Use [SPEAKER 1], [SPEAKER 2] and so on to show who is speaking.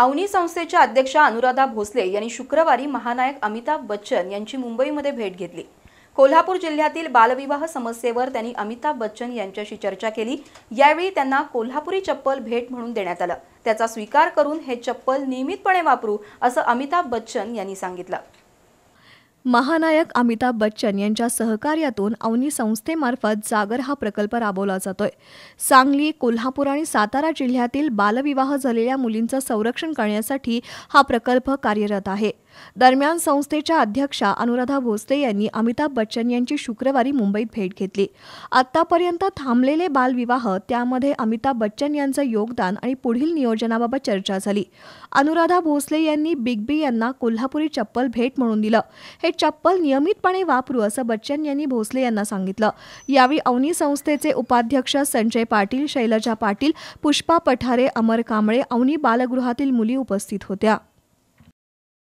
[SPEAKER 1] अवनी संस्थेच्या अध्यक्षा अनुराधा भोसले यांनी शुक्रवारी महानायक अमिताभ बच्चन यांची मुंबईमध्ये भेट घेतली कोल्हापूर जिल्ह्यातील बालविवाह समस्येवर त्यांनी अमिताभ बच्चन यांच्याशी चर्चा केली यावेळी त्यांना कोल्हापुरी चप्पल भेट म्हणून देण्यात आलं त्याचा स्वीकार करून हे चप्पल नियमितपणे वापरू असं अमिताभ बच्चन यांनी सांगितलं
[SPEAKER 2] महानायक अमिताभ बच्चन यांच्या सहकार्यातून अवनी संस्थेमार्फत जागर हा प्रकल्प राबवला जातोय सांगली कोल्हापूर आणि सातारा जिल्ह्यातील बालविवाह झालेल्या मुलींचं संरक्षण करण्यासाठी हा प्रकल्प कार्यरत आहे दरम्यान संस्थेच्या अध्यक्षा अनुराधा भोसले यांनी अमिताभ बच्चन यांची शुक्रवारी मुंबईत भेट घेतली आतापर्यंत थांबलेले बालविवाह त्यामध्ये अमिताभ बच्चन यांचं योगदान आणि पुढील नियोजनाबाबत चर्चा झाली अनुराधा भोसले यांनी बिग बी यांना कोल्हापुरी चप्पल भेट म्हणून दिलं हे चप्पल नियमितपणे वापरू असं बच्चन यांनी भोसले यांना सांगितलं यावेळी अवनी संस्थेचे उपाध्यक्ष संजय पाटील शैलजा पाटील पुष्पा पठारे अमर कांबळे अवनी बालगृहातील मुली उपस्थित होत्या